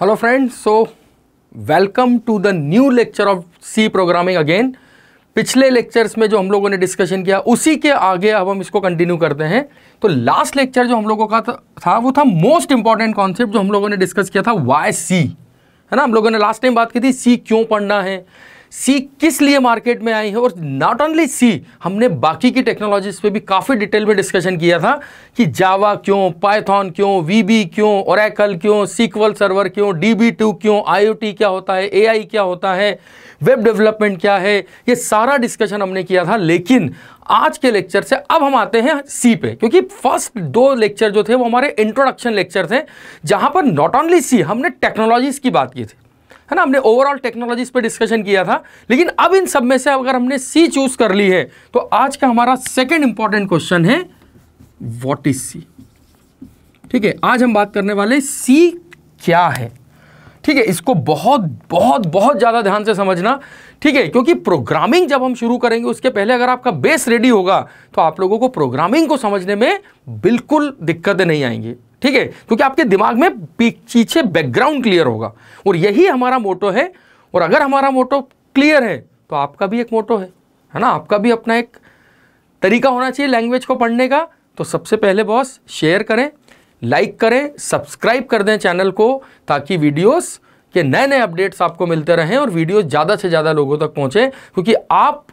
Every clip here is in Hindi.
hello friends so welcome to the new lecture of C programming again पिछले लेक्चर्स में जो हम लोगों ने डिस्कशन किया उसी के आगे अब हम इसको कंटिन्यू करते हैं तो लास्ट लेक्चर जो हम लोगों का था वो था मोस्ट इंपॉर्टेंट कॉन्सेप्ट जो हम लोगों ने डिस्कस किया था वाई सी है ना हम लोगों ने लास्ट टाइम बात की थी सी क्यों पढ़ना है सी किस लिए मार्केट में आई है और नॉट ओनली सी हमने बाकी की टेक्नोलॉजीज पे भी काफ़ी डिटेल में डिस्कशन किया था कि जावा क्यों पाइथॉन क्यों वीबी क्यों ओरेकल क्यों सीक्वल सर्वर क्यों डी क्यों आई क्या होता है ए क्या होता है वेब डेवलपमेंट क्या है ये सारा डिस्कशन हमने किया था लेकिन आज के लेक्चर से अब हम आते हैं सी पे क्योंकि फर्स्ट दो लेक्चर जो थे वो हमारे इंट्रोडक्शन लेक्चर थे जहां पर नॉट ओनली सी हमने टेक्नोलॉजीज की बात की थी है ना हमने ओवरऑल टेक्नोलॉजीज पे डिस्कशन किया था लेकिन अब इन सब में से अगर हमने सी चूज कर ली है तो आज का हमारा सेकेंड इंपॉर्टेंट क्वेश्चन है वॉट इज सी ठीक है आज हम बात करने वाले सी क्या है ठीक है इसको बहुत बहुत बहुत ज़्यादा ध्यान से समझना ठीक है क्योंकि प्रोग्रामिंग जब हम शुरू करेंगे उसके पहले अगर आपका बेस रेडी होगा तो आप लोगों को प्रोग्रामिंग को समझने में बिल्कुल दिक्कतें नहीं आएंगी ठीक है क्योंकि आपके दिमाग में पीछे बैकग्राउंड क्लियर होगा और यही हमारा मोटो है और अगर हमारा मोटो क्लियर है तो आपका भी एक मोटो है है ना आपका भी अपना एक तरीका होना चाहिए लैंग्वेज को पढ़ने का तो सबसे पहले बॉस शेयर करें लाइक करें सब्सक्राइब कर दें चैनल को ताकि वीडियोस के नए नए अपडेट्स आपको मिलते रहें और वीडियोस ज़्यादा से ज़्यादा लोगों तक पहुँचें क्योंकि आप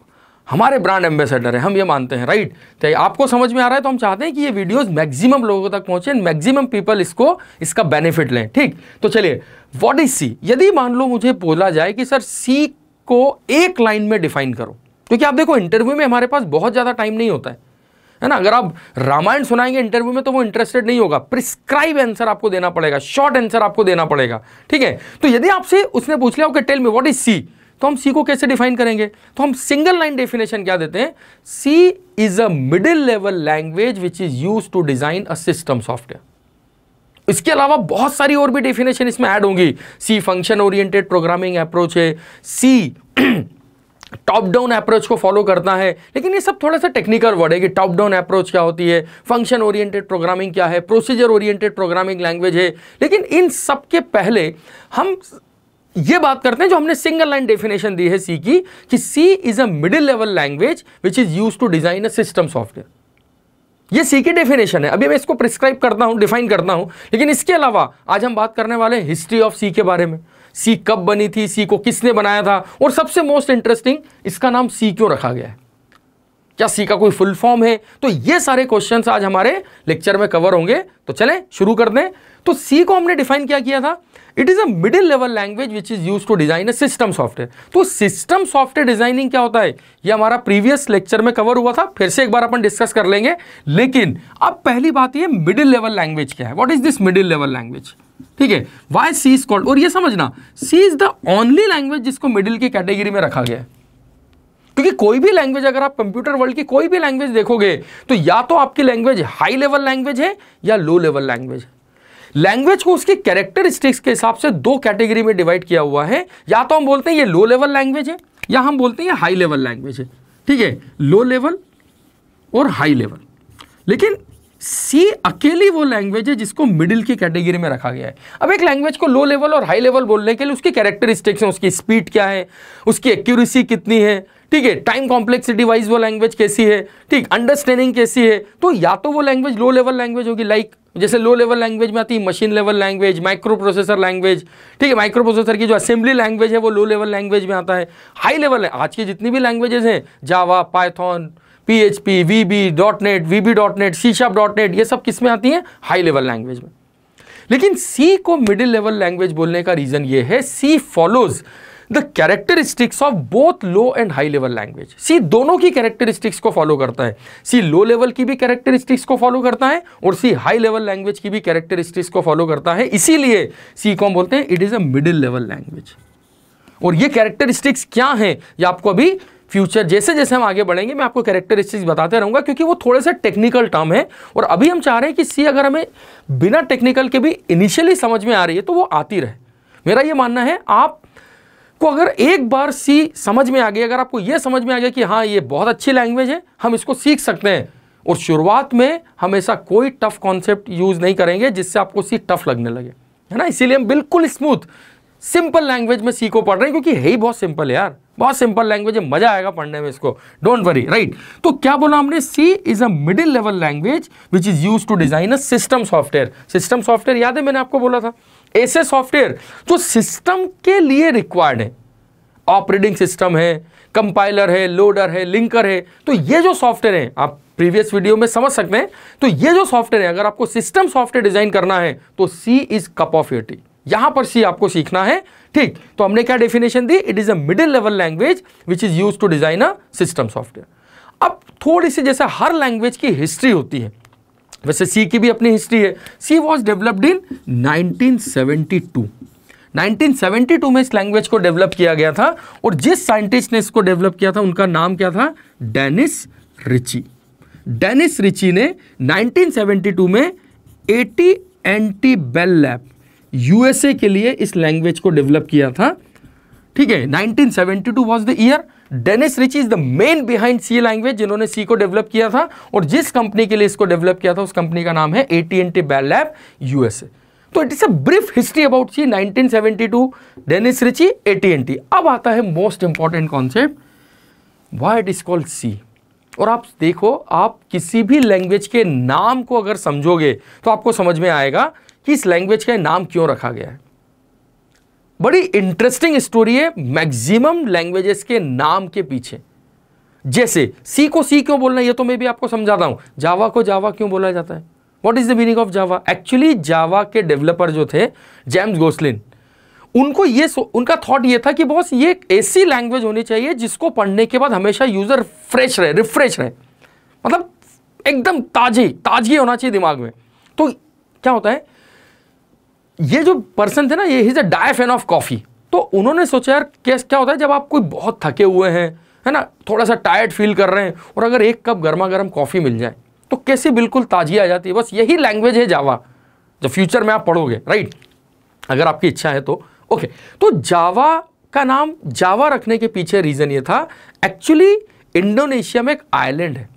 हमारे ब्रांड एम्बेसडर हैं हम ये मानते हैं राइट तो आपको समझ में आ रहा है तो हम चाहते हैं कि ये वीडियोस मैक्सिमम लोगों तक पहुंचे मैक्सिमम पीपल इसको इसका बेनिफिट लें ठीक तो चलिए व्हाट इज सी यदि मान लो मुझे बोला जाए कि सर सी को एक लाइन में डिफाइन करो क्योंकि तो आप देखो इंटरव्यू में हमारे पास बहुत ज़्यादा टाइम नहीं होता है है ना अगर आप रामायण सुनाएंगे इंटरव्यू में तो वो इंटरेस्टेड नहीं होगा प्रिस्क्राइब आंसर आपको देना पड़ेगा शॉर्ट आंसर आपको देना पड़ेगा ठीक है तो यदि आपसे उसने पूछ लिया okay tell me what is C तो हम सी को कैसे डिफाइन करेंगे तो हम सिंगल लाइन डेफिनेशन क्या देते हैं C is a middle level language which is use to design a system software इसके अलावा बहुत सारी और भी डेफिनेशन इसमें ऐड होंगी C function oriented programming approach है सी टॉप डाउन अप्रोच को फॉलो करता है लेकिन ये सब थोड़ा सा टेक्निकल वर्ड है कि टॉप डाउन अप्रोच क्या होती है फंक्शन ओरिएंटेड प्रोग्रामिंग क्या है प्रोसीजर ओरिएंटेड प्रोग्रामिंग लैंग्वेज है लेकिन इन सब के पहले हम ये बात करते हैं जो हमने सिंगल लाइन डेफिनेशन दी है सी की कि C is a middle level language which is use to design a system software ये सी की डेफिनेशन है अभी मैं इसको प्रिस्क्राइब करता हूं डिफाइन करता हूं लेकिन इसके अलावा आज हम बात करने वाले हैं हिस्ट्री ऑफ सी के बारे में सी कब बनी थी सी को किसने बनाया था और सबसे मोस्ट इंटरेस्टिंग इसका नाम सी क्यों रखा गया है क्या सी का कोई फुल फॉर्म है तो ये सारे क्वेश्चन आज हमारे लेक्चर में कवर होंगे तो चले शुरू कर दें तो सी को हमने डिफाइन क्या किया था it is a middle level language which is use to design a system software तो सिस्टम सॉफ्टवेयर डिजाइनिंग क्या होता है ये हमारा प्रीवियस लेक्चर में कवर हुआ था फिर से एक बार अपन डिस्कस कर लेंगे लेकिन अब पहली बात ये मिडिल लेवल लैंग्वेज क्या है what is this middle level language ठीक है वाई सी इज कॉल्ड और ये समझना C is the only language जिसको मिडिल की कैटेगरी में रखा गया है क्योंकि कोई भी लैंग्वेज अगर आप कंप्यूटर वर्ल्ड की कोई भी लैंग्वेज देखोगे तो या तो आपकी लैंग्वेज हाई लेवल लैंग्वेज है या लो लेवल लैंग्वेज है लैंग्वेज को उसके कैरेक्टरिस्टिक्स के हिसाब से दो कैटेगरी में डिवाइड किया हुआ है या तो हम बोलते हैं ये लो लेवल लैंग्वेज है या हम बोलते हैं हाई लेवल लैंग्वेज है ठीक है लो लेवल और हाई लेवल लेकिन सी अकेली वो लैंग्वेज है जिसको मिडिल की कैटेगरी में रखा गया है अब एक लैंग्वेज को लो लेवल और हाई लेवल बोलने के लिए उसकी कैरेक्टरिस्टिक्स हैं उसकी स्पीड क्या है उसकी एक्यूरेसी कितनी है ठीक है टाइम कॉम्प्लेक्सिटी वाइज वो लैंग्वेज कैसी है ठीक अंडरस्टैंडिंग कैसी है तो या तो वो लैंग्वेज लो लेवल लैंग्वेज होगी लाइक जैसे लो लेवल लैंग्वेज में आती है machine level language microprocessor language ठीक है माइक्रो प्रोसेसर की जो असेंबली लैंग्वेज है वो लो लेवल लैंग्वेज में आता है हाई लेवल है आज की जितनी भी लैंग्वेजेस हैं Java Python P H P V B dot net V B dot net शीशा डॉट नेट ये सब किस में आती हैं हाई लेवल लैंग्वेज में लेकिन सी को मिडिल लेवल लैंग्वेज बोलने का रीज़न ये है C follows the characteristics of both low and high level language C दोनों की कैरेक्टरिस्टिक्स को फॉलो करता है सी लो लेवल की भी कैरेक्टरिस्टिक्स को फॉलो करता है और सी हाई लेवल लैंग्वेज की भी कैरेक्टरिस्टिक्स को फॉलो करता है इसीलिए सी को हम बोलते हैं it is a middle level language और ये कैरेक्टरिस्टिक्स क्या है ये आपको अभी फ्यूचर जैसे जैसे हम आगे बढ़ेंगे मैं आपको कैरेक्टरिस्टिक्स बताते रहूंगा क्योंकि वो थोड़े से टेक्निकल टर्म है और अभी हम चाह रहे हैं कि सी अगर हमें बिना टेक्निकल के भी इनिशियली समझ में आ रही है तो वो आती रहे मेरा ये मानना है आप आपको अगर एक बार सी समझ में आ गई अगर आपको यह समझ में आ गया कि हाँ ये बहुत अच्छी लैंग्वेज है हम इसको सीख सकते हैं और शुरुआत में हम ऐसा कोई टफ कॉन्सेप्ट यूज़ नहीं करेंगे जिससे आपको सी टफ लगने लगे है ना इसीलिए हम बिल्कुल स्मूथ सिंपल लैंग्वेज में सी को पढ़ रहे हैं क्योंकि है ही बहुत सिंपल है यार बहुत सिंपल लैंग्वेज है मजा आएगा पढ़ने में इसको डोंट वरी राइट तो क्या बोला हमने C is a middle level language which is use to design a system software system software याद है मैंने आपको बोला था ऐसे सॉफ्टवेयर जो सिस्टम के लिए रिक्वायर्ड है ऑपरेटिंग सिस्टम है कंपाइलर है लोडर है लिंकर है तो ये जो सॉफ्टवेयर है आप प्रीवियस वीडियो में समझ सकते हैं तो ये जो सॉफ्टवेयर है अगर आपको सिस्टम सॉफ्टवेयर डिजाइन करना है तो C is cup of your tea यहां पर सी आपको सीखना है ठीक तो हमने क्या डेफिनेशन दी it is a middle level language which is use to design a system software अब थोड़ी सी जैसे हर लैंग्वेज की हिस्ट्री होती है वैसे सी की भी अपनी हिस्ट्री है सी वॉज डेवलप्ड इन 1972 1972 में इस लैंग्वेज को डेवलप किया गया था और जिस साइंटिस्ट ने इसको डेवलप किया था उनका नाम क्या था डेनिस रिची डेनिस रिची ने 1972 में एटी एंटी बेल लैब यूएसए के लिए इस लैंग्वेज को डेवलप किया था ठीक है 1972 was the year Dennis Ritchie is the man behind C language जिन्होंने सी को डेवलप किया था और जिस कंपनी के लिए इसको डेवलप किया था उस कंपनी का नाम है A T and T Bell lab USA तो it is a brief history about C 1972 Dennis Ritchie टी अब आता है most important concept why it is called C और आप देखो आप किसी भी लैंग्वेज के नाम को अगर समझोगे तो आपको समझ में आएगा कि इस लैंग्वेज का नाम क्यों रखा गया है बड़ी इंटरेस्टिंग स्टोरी है मैक्सिमम लैंग्वेजेस के नाम के पीछे जैसे सी को सी क्यों बोलना है ये तो मैं भी आपको समझाता हूं जावा को जावा क्यों बोला जाता है what is the meaning of Java actually Java के डेवलपर जो थे जेम्स गोस्लिन उनको ये उनका थॉट ये था कि बॉस ये ऐसी लैंग्वेज होनी चाहिए जिसको पढ़ने के बाद हमेशा यूज़र फ्रेश रहे रिफ्रेश रहे मतलब एकदम ताजी ताजगी होना चाहिए दिमाग में तो क्या होता है ये जो पर्सन थे ना ये is a die fan of coffee तो उन्होंने सोचा यार कैस क्या होता है जब आप कोई बहुत थके हुए हैं है ना थोड़ा सा टायर्ड फील कर रहे हैं और अगर एक कप गर्मा गर्म कॉफ़ी मिल जाए तो कैसे बिल्कुल ताजी आ जाती है बस यही लैंग्वेज है जावा जो फ्यूचर में आप पढ़ोगे राइट अगर आपकी इच्छा है तो ओके तो जावा का नाम जावा रखने के पीछे रीज़न ये था एक्चुअली इंडोनेशिया में एक आइलैंड है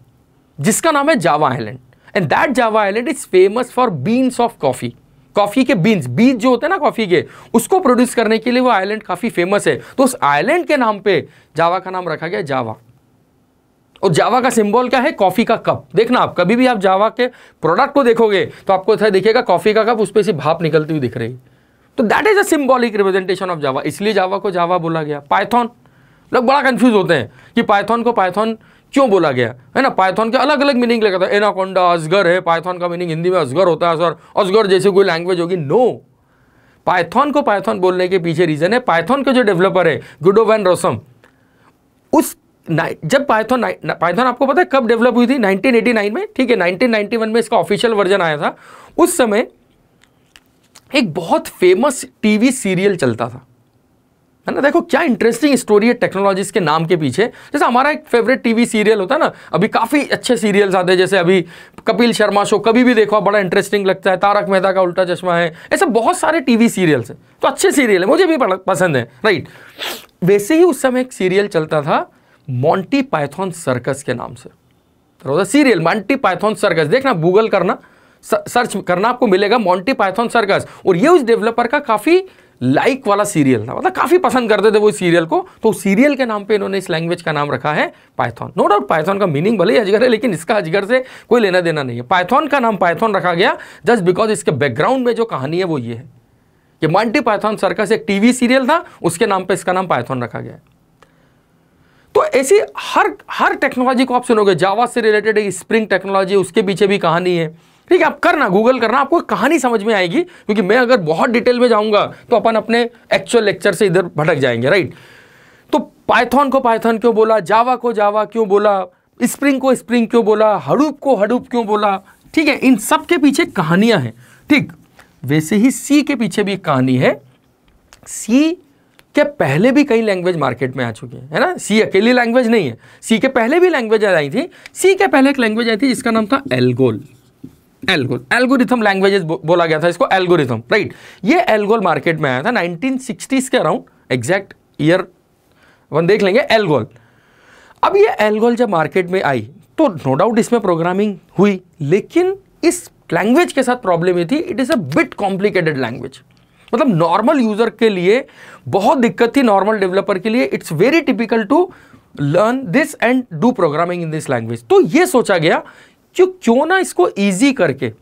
जिसका नाम है Java island and that Java island is famous for beans of coffee coffee के बीन्स बीज जो होते हैं ना कॉफ़ी के उसको प्रोड्यूस करने के लिए वो आइलैंड काफ़ी फेमस है तो उस आइलैंड के नाम पे जावा का नाम रखा गया जावा और जावा का सिंबल क्या है कॉफ़ी का कप देखना आप कभी भी आप जावा के प्रोडक्ट को देखोगे तो आपको ऐसा दिखेगा कॉफ़ी का कप उस पर से भाप निकलती हुई दिख रही तो that is a symbolic representation of Java इसलिए जावा को जावा बोला गया पाइथॉन लोग बड़ा कंफ्यूज होते हैं कि पाइथॉन को पाइथॉन क्यों बोला गया है ना पाइथन के अलग अलग मीनिंग लगा है एनाकोंडा असगर है पाइथन का मीनिंग हिंदी में असगर होता है सर असगर जैसे कोई लैंग्वेज होगी नो पाइथन को पाइथन बोलने के पीछे रीज़न है पाइथन के जो डेवलपर है गुडो वैन रोसम उस जब पाइथन पाइथन आपको पता है कब डेवलप हुई थी 1989 में ठीक है 1991 में इसका ऑफिशियल वर्जन आया था उस समय एक बहुत फेमस टीवी सीरियल चलता था है ना देखो क्या इंटरेस्टिंग स्टोरी है टेक्नोलॉजीज के नाम के पीछे जैसे हमारा एक फेवरेट टीवी सीरियल होता है ना अभी काफ़ी अच्छे सीरियल्स आते हैं जैसे अभी कपिल शर्मा शो कभी भी देखो बड़ा इंटरेस्टिंग लगता है तारक मेहता का उल्टा चश्मा है ऐसे बहुत सारे टीवी सीरियल्स हैं तो अच्छे सीरियल है मुझे भी पसंद है राइट वैसे ही उस समय एक सीरियल चलता था मॉन्टी पाइथॉन सर्कस के नाम से सीरियल मॉन्टी पाइथॉन सर्कस देखना गूगल करना सर्च करना आपको मिलेगा मॉन्टी पाइथॉन सर्कस और ये उस डेवलपर का काफ़ी लाइक वाला सीरियल था मतलब काफ़ी पसंद करते थे वो सीरियल को तो सीरियल के नाम पे इन्होंने इस लैंग्वेज का नाम रखा है पाइथन नो डाउट पाइथन का मीनिंग भले ही अजगर है लेकिन इसका अजगर से कोई लेना देना नहीं है पाइथॉन का नाम पाइथन रखा गया जस्ट बिकॉज इसके बैकग्राउंड में जो कहानी है वो ये है कि मांटी पाइथन सर्कस एक टीवी सीरियल था उसके नाम पर इसका नाम पाइथन रखा गया तो ऐसी हर हर टेक्नोलॉजी को आप सुनोगे जावा से रिलेटेड स्प्रिंग टेक्नोलॉजी उसके पीछे भी कहानी है ठीक है आप करना गूगल करना आपको कहानी समझ में आएगी क्योंकि मैं अगर बहुत डिटेल में जाऊंगा तो अपन अपने एक्चुअल लेक्चर से इधर भटक जाएंगे राइट तो पाइथन को पाइथन क्यों बोला जावा को जावा क्यों बोला स्प्रिंग को स्प्रिंग क्यों बोला हडूप को हडूप क्यों बोला ठीक है इन सब के पीछे कहानियां हैं ठीक वैसे ही सी के पीछे भी एक कहानी है सी के पहले भी कई लैंग्वेज मार्केट में आ चुकी है है ना सी अकेली लैंग्वेज नहीं है सी के पहले भी लैंग्वेज आई थी सी के पहले एक लैंग्वेज आई थी जिसका नाम था एलगोल एल्गोल एल्गोरिथम लैंग्वेजेस बोला गया था इसको एल्गोरिथम राइट ये एल्गोल मार्केट में आया था 1960s के अराउंड एग्जैक्ट ईयर वन देख लेंगे एल्गोल अब ये एल्गोल जब मार्केट में आई तो नो डाउट इसमें प्रोग्रामिंग हुई लेकिन इस लैंग्वेज के साथ प्रॉब्लम ये थी it is a bit complicated language मतलब नॉर्मल यूज़र के लिए बहुत दिक्कत थी नॉर्मल डेवलपर के लिए it's very typical to learn this and do programming in this language तो ये सोचा गया जो क्यों ना इसको ईजी करके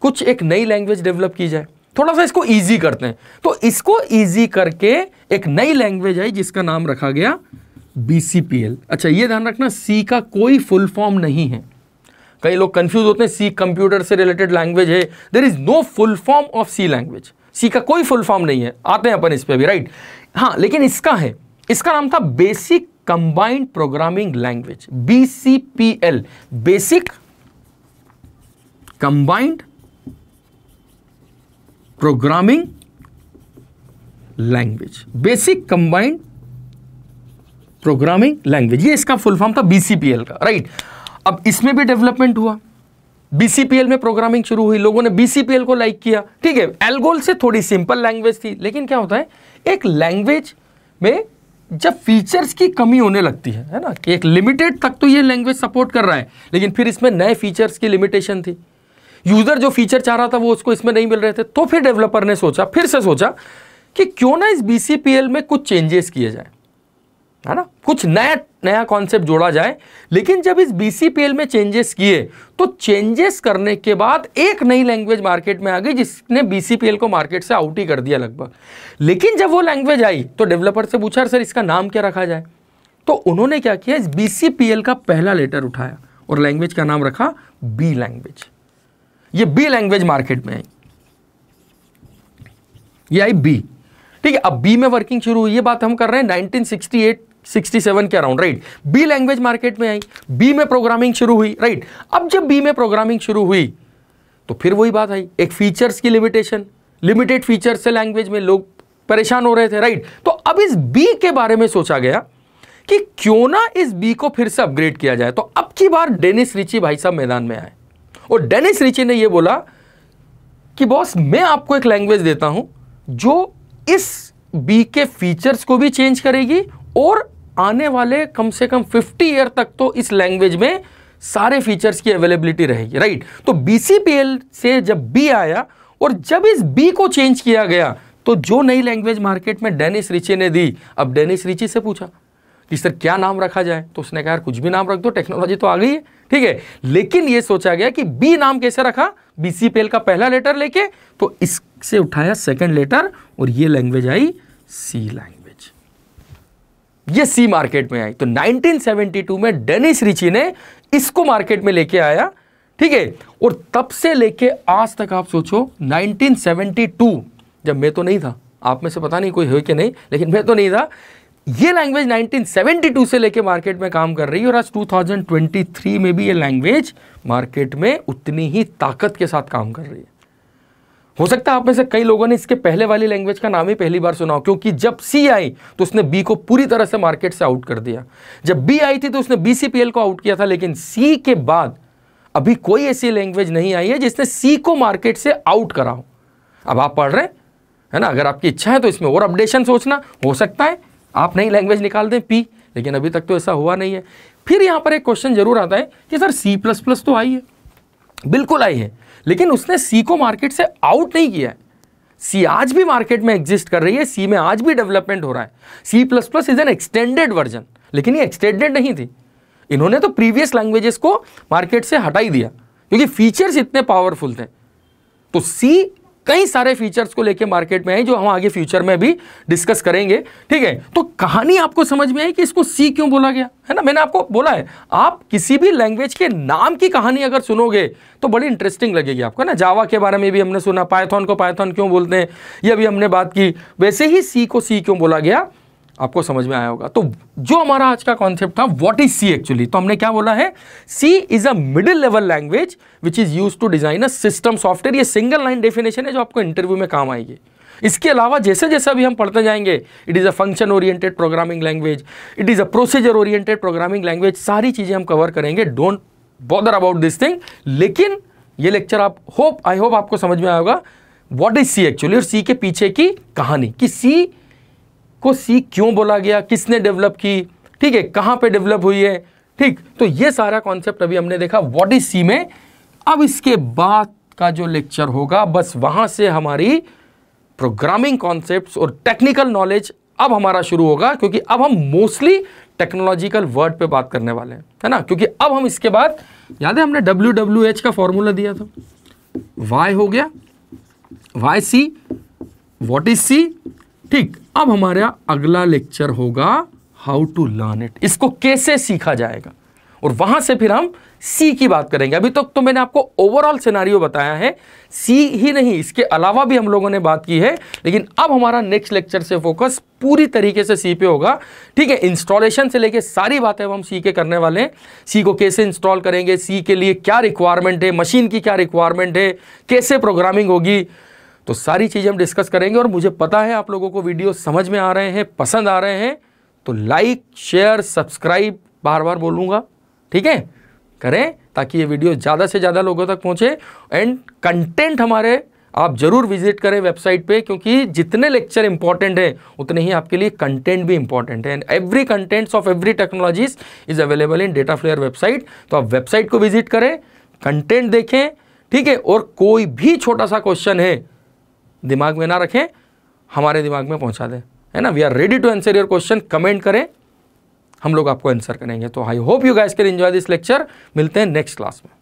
कुछ एक नई लैंग्वेज डेवलप की जाए थोड़ा सा इसको ईजी करते हैं तो इसको ईजी करके एक नई लैंग्वेज आई जिसका नाम रखा गया एल अच्छा ये ध्यान रखना सी का कोई फुल फॉर्म नहीं है कई लोग कंफ्यूज होते हैं सी कंप्यूटर से रिलेटेड लैंग्वेज है there is no full form of C language C का कोई फुल फॉर्म नहीं है आते हैं अपन इस पर भी राइट हाँ लेकिन इसका है इसका नाम था basic combined programming language B C P L basic combined programming language basic combined programming language ये इसका फुल फॉर्म था बीसीपीएल का राइट अब इसमें भी डेवलपमेंट हुआ बीसीपीएल में प्रोग्रामिंग शुरू हुई लोगों ने बीसीपीएल को लाइक किया ठीक है एल्गोल से थोड़ी सिंपल लैंग्वेज थी लेकिन क्या होता है एक लैंग्वेज में जब फीचर्स की कमी होने लगती है है ना कि एक लिमिटेड तक तो ये लैंग्वेज सपोर्ट कर रहा है लेकिन फिर इसमें नए फीचर्स की लिमिटेशन थी यूज़र जो फीचर चाह रहा था वो उसको इसमें नहीं मिल रहे थे तो फिर डेवलपर ने सोचा फिर से सोचा कि क्यों ना इस बी में कुछ चेंजेस किए जाए है ना कुछ नया नया कॉन्सेप्ट जोड़ा जाए लेकिन जब इस बी में चेंजेस किए तो चेंजेस करने के बाद एक नई लैंग्वेज मार्केट में आ गई जिसने बी को मार्केट से आउट ही कर दिया लगभग लेकिन जब वो लैंग्वेज आई तो डेवलपर से पूछा सर इसका नाम क्या रखा जाए तो उन्होंने क्या किया इस बी का पहला लेटर उठाया और लैंग्वेज का नाम रखा बी लैंग्वेज ये बी लैंग्वेज मार्केट में आई ये आई बी ठीक है अब बी में वर्किंग शुरू हुई ये बात हम कर रहे हैं 1968 67 के around right B language market में आई बी में प्रोग्रामिंग शुरू हुई राइट अब जब बी में प्रोग्रामिंग शुरू हुई तो फिर वही बात आई एक फीचर्स की लिमिटेशन लिमिटेड फीचर्स से लैंग्वेज में लोग परेशान हो रहे थे राइट तो अब इस बी के बारे में सोचा गया कि क्यों ना इस बी को फिर से अपग्रेड किया जाए तो अब की बार डेनिस रिची भाई साहब मैदान में आए और डेनिस रिची ने यह बोला कि बॉस मैं आपको एक लैंग्वेज देता हूं जो इस बी के फीचर्स को भी चेंज करेगी और आने वाले कम से कम 50 ईयर तक तो इस लैंग्वेज में सारे फीचर्स की अवेलेबिलिटी रहेगी राइट तो बी से जब बी आया और जब इस बी को चेंज किया गया तो जो नई लैंग्वेज मार्केट में डेनिस रिचे ने दी अब डेनिस रिची से पूछा कि सर क्या नाम रखा जाए तो उसने कहा यार कुछ भी नाम रख दो टेक्नोलॉजी तो आ गई है ठीक है लेकिन ये सोचा गया कि बी नाम कैसे रखा बीसीपीएल का पहला लेटर लेके तो इससे उठाया सेकेंड लेटर और ये लैंग्वेज आई सी लैंग्वेज ये सी मार्केट में आई तो 1972 में डेनिस रिची ने इसको मार्केट में लेके आया ठीक है और तब से लेके आज तक आप सोचो 1972 जब मैं तो नहीं था आप में से पता नहीं कोई है कि नहीं लेकिन मैं तो नहीं था ये लैंग्वेज 1972 से लेके मार्केट में काम कर रही है और आज 2023 में भी ये लैंग्वेज मार्केट में उतनी ही ताकत के साथ काम कर रही है हो सकता है आप में से कई लोगों ने इसके पहले वाली लैंग्वेज का नाम ही पहली बार सुना हो क्योंकि जब सी आई तो उसने बी को पूरी तरह से मार्केट से आउट कर दिया जब बी आई थी तो उसने बी सी पी एल को आउट किया था लेकिन सी के बाद अभी कोई ऐसी लैंग्वेज नहीं आई है जिसने सी को मार्केट से आउट करा हो अब आप पढ़ रहे हैं है ना अगर आपकी इच्छा है तो इसमें और अपडेशन सोचना हो सकता है आप नई लैंग्वेज निकाल दें पी लेकिन अभी तक तो ऐसा हुआ नहीं है फिर यहाँ पर एक क्वेश्चन जरूर आता है कि सर सी प्लस प्लस तो आई है बिल्कुल आई है लेकिन उसने सी को मार्केट से आउट नहीं किया है सी आज भी मार्केट में एग्जिस्ट कर रही है सी में आज भी डेवलपमेंट हो रहा है C plus plus is an extended version लेकिन ये एक्सटेंडेड नहीं थी इन्होंने तो प्रीवियस लैंग्वेजेस को मार्केट से हटाई दिया क्योंकि फीचर्स इतने पावरफुल थे तो सी कई सारे फीचर्स को लेके मार्केट में आई जो हम आगे फ्यूचर में भी डिस्कस करेंगे ठीक है तो कहानी आपको समझ में आई कि इसको सी क्यों बोला गया है ना मैंने आपको बोला है आप किसी भी लैंग्वेज के नाम की कहानी अगर सुनोगे तो बड़ी इंटरेस्टिंग लगेगी आपको ना जावा के बारे में भी हमने सुना पायथन को पायथॉन क्यों बोलते हैं यह भी हमने बात की वैसे ही सी को सी क्यों बोला गया आपको समझ में आया होगा तो जो हमारा आज का कॉन्सेप्ट था व्हाट इज सी एक्चुअली तो हमने क्या बोला है C is a middle level language which is use to design a system software ये सिंगल लाइन डेफिनेशन है जो आपको इंटरव्यू में काम आएगी इसके अलावा जैसे जैसे अभी हम पढ़ते जाएंगे it is a function oriented programming language it is a procedure oriented programming language सारी चीज़ें हम कवर करेंगे don't bother about this thing लेकिन ये लेक्चर आप होप आई होप आपको समझ में आएगा वॉट इज सी एक्चुअली और सी के पीछे की कहानी कि सी को सी क्यों बोला गया किसने डेवलप की ठीक है कहां पे डेवलप हुई है ठीक तो ये सारा कॉन्सेप्ट अभी हमने देखा व्हाट इज सी में अब इसके बाद का जो लेक्चर होगा बस वहां से हमारी प्रोग्रामिंग कॉन्सेप्ट और टेक्निकल नॉलेज अब हमारा शुरू होगा क्योंकि अब हम मोस्टली टेक्नोलॉजिकल वर्ड पे बात करने वाले हैं है ना क्योंकि अब हम इसके बाद याद है हमने डब्ल्यू डब्ल्यू एच का फॉर्मूला दिया था वाई हो गया why C what is C ठीक अब हमारा अगला लेक्चर होगा हाउ टू लर्न इट इसको कैसे सीखा जाएगा और वहां से फिर हम सी की बात करेंगे अभी तक तो, तो मैंने आपको ओवरऑल सिनारियो बताया है सी ही नहीं इसके अलावा भी हम लोगों ने बात की है लेकिन अब हमारा नेक्स्ट लेक्चर से फोकस पूरी तरीके से सी पे होगा ठीक है इंस्टॉलेशन से लेके सारी बातें हम सी के करने वाले हैं सी को कैसे इंस्टॉल करेंगे सी के लिए क्या रिक्वायरमेंट है मशीन की क्या रिक्वायरमेंट है कैसे प्रोग्रामिंग होगी तो सारी चीज़ हम डिस्कस करेंगे और मुझे पता है आप लोगों को वीडियो समझ में आ रहे हैं पसंद आ रहे हैं तो लाइक शेयर सब्सक्राइब बार बार बोलूँगा ठीक है करें ताकि ये वीडियो ज़्यादा से ज़्यादा लोगों तक पहुँचे एंड कंटेंट हमारे आप ज़रूर विजिट करें वेबसाइट पे क्योंकि जितने लेक्चर इंपॉर्टेंट हैं उतने ही आपके लिए कंटेंट भी इंपॉर्टेंट है and every contents of every technologies is available in data flair website तो आप वेबसाइट को विजिट करें कंटेंट देखें ठीक है और कोई भी छोटा सा क्वेश्चन है दिमाग में ना रखें हमारे दिमाग में पहुंचा दें है ना we are ready to answer your question comment करें हम लोग आपको आंसर करेंगे तो I hope you guys can enjoy this lecture मिलते हैं नेक्स्ट क्लास में